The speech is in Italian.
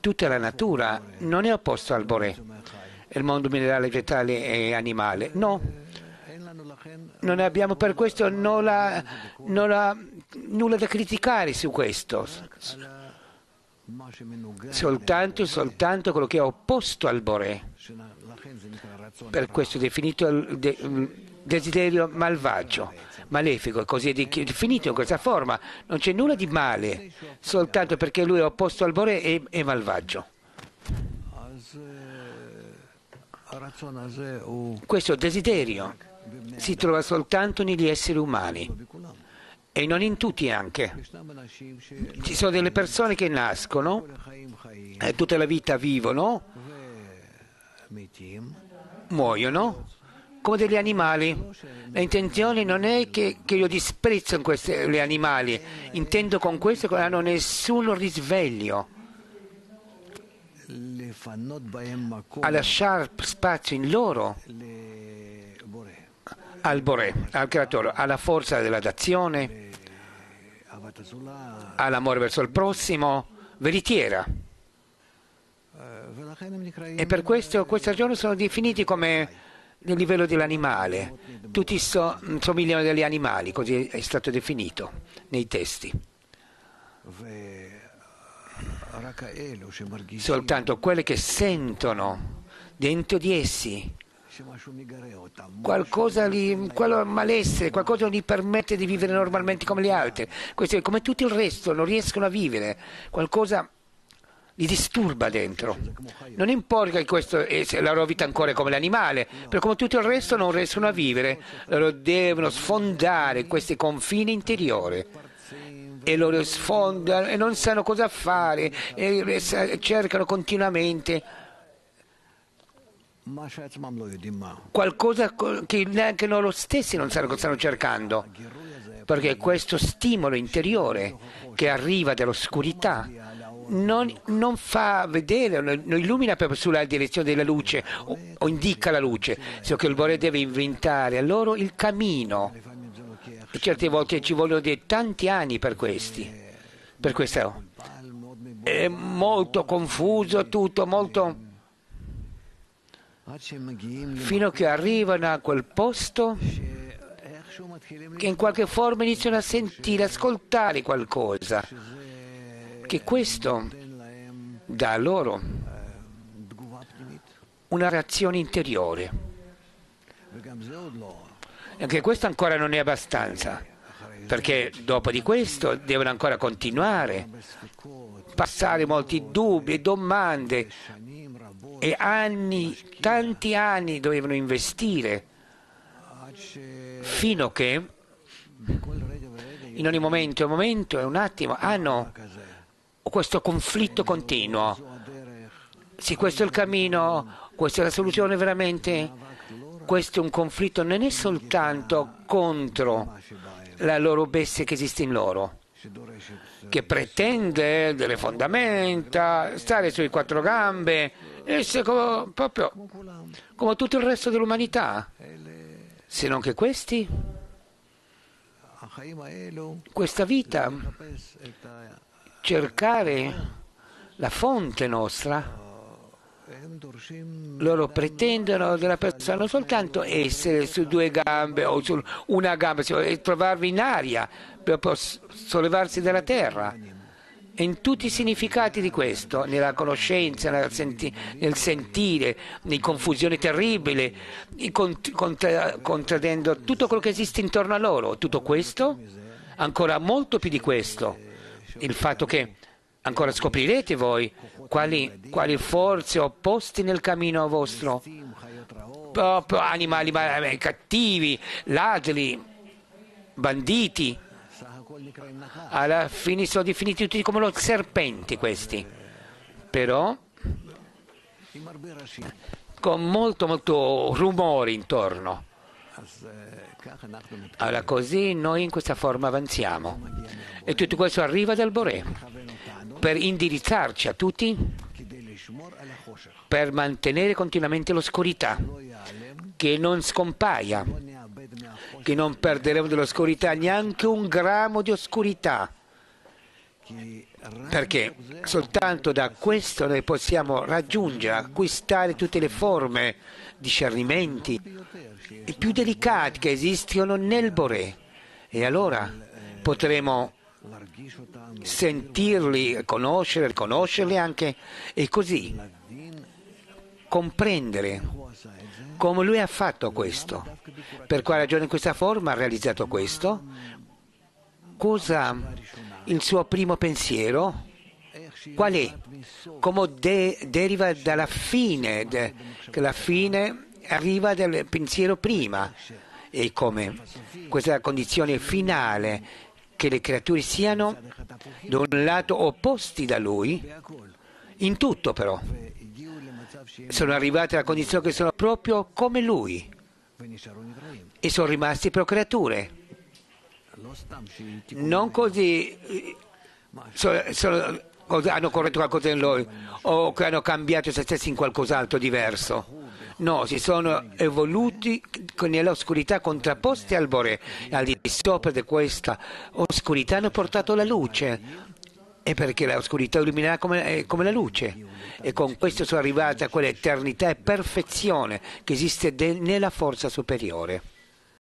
Tutta la natura non è opposta al Boré, il mondo minerale, vegetale e animale. No, non abbiamo per questo nulla, nulla, nulla da criticare su questo. Soltanto, soltanto, quello che è opposto al Boré. Per questo è definito il desiderio malvagio malefico così è finito in questa forma. Non c'è nulla di male, soltanto perché lui è opposto al Bore e è malvagio. Questo desiderio si trova soltanto negli esseri umani e non in tutti anche. Ci sono delle persone che nascono, eh, tutta la vita vivono, muoiono come degli animali. L'intenzione non è che, che io disprezzo questi, gli animali, intendo con questo che non hanno nessun risveglio a lasciare spazio in loro al Bore, al Creatore, alla forza dell'adazione, eh, all'amore verso il prossimo, veritiera. Eh, e per questo, questa ragione sono definiti come nel livello dell'animale, tutti so, somigliano agli animali, così è stato definito nei testi. Soltanto quelli che sentono dentro di essi qualcosa li, quello malessere, qualcosa non gli permette di vivere normalmente come gli altri, Questo, come tutto il resto non riescono a vivere, qualcosa li disturba dentro. Non importa che questo, la loro vita ancora come l'animale, perché come tutto il resto non riescono a vivere, loro devono sfondare questi confini interiori e loro sfondano e non sanno cosa fare e cercano continuamente qualcosa che neanche loro stessi non sanno cosa stanno cercando perché questo stimolo interiore che arriva dall'oscurità non, non, fa vedere, non illumina proprio sulla direzione della luce o, o indica la luce, sino che il Bore deve inventare a loro il cammino. E certe volte ci vogliono tanti anni per questi, per questo. È molto confuso tutto, molto... fino a che arrivano a quel posto che in qualche forma iniziano a sentire, ascoltare qualcosa che questo dà loro una reazione interiore. Anche questo ancora non è abbastanza, perché dopo di questo devono ancora continuare, passare molti dubbi e domande e anni, tanti anni dovevano investire fino a che in ogni momento e momento e un attimo hanno questo conflitto continuo. Se questo è il cammino, questa è la soluzione veramente, questo è un conflitto non è soltanto contro la loro bestia che esiste in loro, che pretende delle fondamenta, stare sui quattro gambe, essere proprio come tutto il resto dell'umanità, se non che questi, questa vita cercare la fonte nostra, loro pretendono della persona non soltanto essere su due gambe o su una gamba, cioè trovarvi in aria per sollevarsi dalla terra. In tutti i significati di questo, nella conoscenza, nel, senti, nel sentire, in confusione terribile, contraddendo tutto quello che esiste intorno a loro, tutto questo, ancora molto più di questo il fatto che ancora scoprirete voi quali, quali forze opposte nel cammino vostro, proprio animali eh, cattivi, ladri, banditi. Alla fine sono definiti tutti come serpenti questi. Però con molto molto rumore intorno allora così noi in questa forma avanziamo e tutto questo arriva dal Boré per indirizzarci a tutti, per mantenere continuamente l'oscurità, che non scompaia, che non perderemo dell'oscurità neanche un grammo di oscurità, perché soltanto da questo noi possiamo raggiungere, acquistare tutte le forme, discernimenti più delicati che esistono nel Boré e allora potremo sentirli, conoscere, conoscerli anche e così comprendere come lui ha fatto questo, per quale ragione in questa forma ha realizzato questo, cosa il suo primo pensiero, qual è, come de- deriva dalla fine, de- la fine arriva dal pensiero prima e come questa è la condizione finale che le creature siano da un lato opposti da lui in tutto però sono arrivate alla condizione che sono proprio come lui e sono rimasti però creature non così sono, sono, hanno corretto qualcosa in loro o hanno cambiato se stessi in qualcos'altro diverso No, si sono evoluti nell'oscurità contrapposti al Bore. Al di sopra di questa oscurità hanno portato la luce. E perché l'oscurità illuminerà come, eh, come la luce. E con questo sono arrivati a quell'eternità e perfezione che esiste de- nella forza superiore.